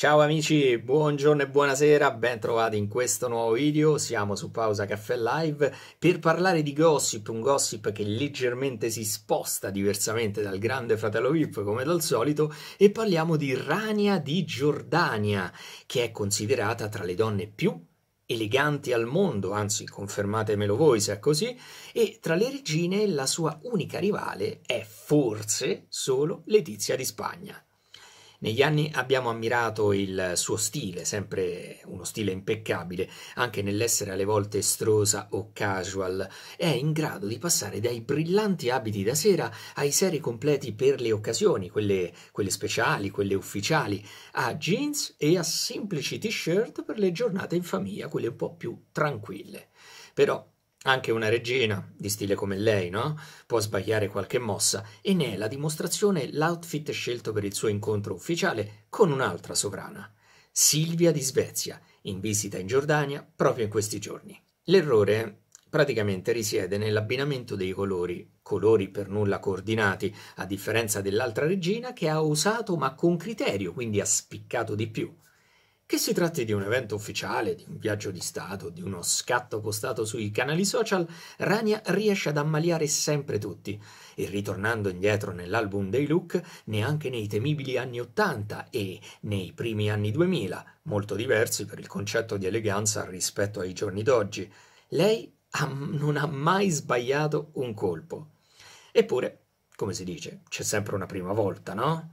Ciao amici, buongiorno e buonasera, ben trovati in questo nuovo video, siamo su Pausa Caffè Live per parlare di gossip, un gossip che leggermente si sposta diversamente dal grande fratello VIP come dal solito e parliamo di Rania di Giordania che è considerata tra le donne più eleganti al mondo, anzi confermatemelo voi se è così, e tra le regine la sua unica rivale è forse solo Letizia di Spagna. Negli anni abbiamo ammirato il suo stile, sempre uno stile impeccabile, anche nell'essere alle volte estrosa o casual. È in grado di passare dai brillanti abiti da sera ai seri completi per le occasioni, quelle, quelle speciali, quelle ufficiali, a jeans e a semplici t-shirt per le giornate in famiglia, quelle un po' più tranquille. Però anche una regina, di stile come lei, no? Può sbagliare qualche mossa e ne è la dimostrazione l'outfit scelto per il suo incontro ufficiale con un'altra sovrana, Silvia di Svezia, in visita in Giordania proprio in questi giorni. L'errore praticamente risiede nell'abbinamento dei colori, colori per nulla coordinati, a differenza dell'altra regina che ha usato ma con criterio, quindi ha spiccato di più. Che si tratti di un evento ufficiale, di un viaggio di Stato, di uno scatto postato sui canali social, Rania riesce ad ammaliare sempre tutti. E ritornando indietro nell'album dei Look, neanche nei temibili anni 80 e nei primi anni 2000, molto diversi per il concetto di eleganza rispetto ai giorni d'oggi, lei ha, non ha mai sbagliato un colpo. Eppure, come si dice, c'è sempre una prima volta, no?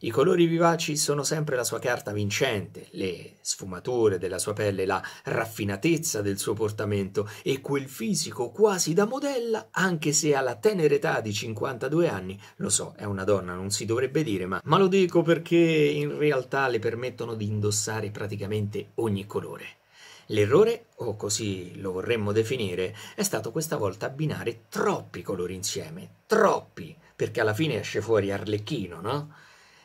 I colori vivaci sono sempre la sua carta vincente, le sfumature della sua pelle, la raffinatezza del suo portamento e quel fisico quasi da modella, anche se alla tenera età di 52 anni, lo so, è una donna, non si dovrebbe dire, ma, ma lo dico perché in realtà le permettono di indossare praticamente ogni colore. L'errore, o così lo vorremmo definire, è stato questa volta abbinare troppi colori insieme, troppi, perché alla fine esce fuori Arlecchino, no?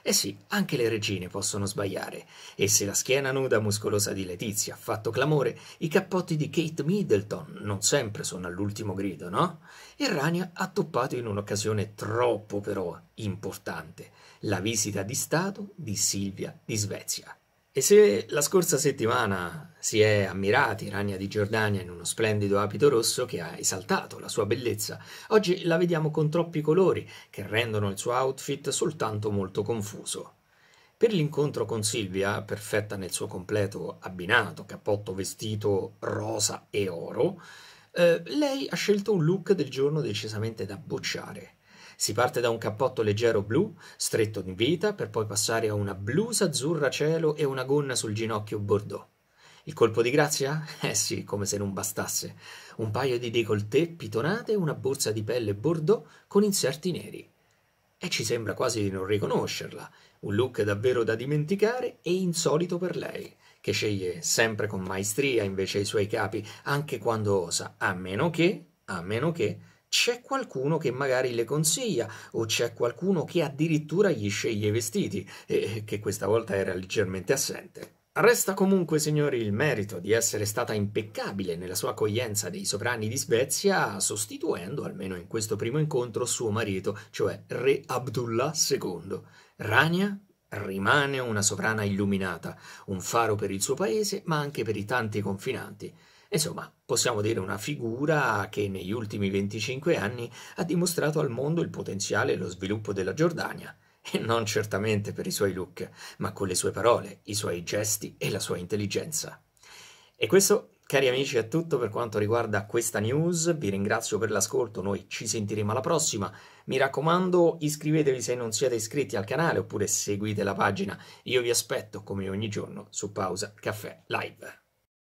Eh sì, anche le regine possono sbagliare, e se la schiena nuda muscolosa di Letizia ha fatto clamore, i cappotti di Kate Middleton non sempre sono all'ultimo grido, no? E Rania ha toppato in un'occasione troppo però importante, la visita di Stato di Silvia di Svezia. E se la scorsa settimana si è ammirati Rania di Giordania in uno splendido abito rosso che ha esaltato la sua bellezza, oggi la vediamo con troppi colori che rendono il suo outfit soltanto molto confuso. Per l'incontro con Silvia, perfetta nel suo completo abbinato cappotto vestito rosa e oro, eh, lei ha scelto un look del giorno decisamente da bocciare. Si parte da un cappotto leggero blu, stretto in vita, per poi passare a una blusa azzurra cielo e una gonna sul ginocchio bordeaux. Il colpo di grazia? Eh sì, come se non bastasse. Un paio di décolleté pitonate e una borsa di pelle bordeaux con inserti neri. E ci sembra quasi di non riconoscerla. Un look davvero da dimenticare e insolito per lei, che sceglie sempre con maestria invece i suoi capi, anche quando osa, a meno che, a meno che, c'è qualcuno che magari le consiglia o c'è qualcuno che addirittura gli sceglie i vestiti e che questa volta era leggermente assente. Resta comunque, signori, il merito di essere stata impeccabile nella sua accoglienza dei sovrani di Svezia, sostituendo, almeno in questo primo incontro, suo marito, cioè Re Abdullah II. Rania rimane una sovrana illuminata, un faro per il suo paese, ma anche per i tanti confinanti. Insomma, possiamo dire una figura che negli ultimi 25 anni ha dimostrato al mondo il potenziale e lo sviluppo della Giordania, e non certamente per i suoi look, ma con le sue parole, i suoi gesti e la sua intelligenza. E questo Cari amici, è tutto per quanto riguarda questa news, vi ringrazio per l'ascolto, noi ci sentiremo alla prossima. Mi raccomando, iscrivetevi se non siete iscritti al canale oppure seguite la pagina. Io vi aspetto come ogni giorno su Pausa Caffè Live.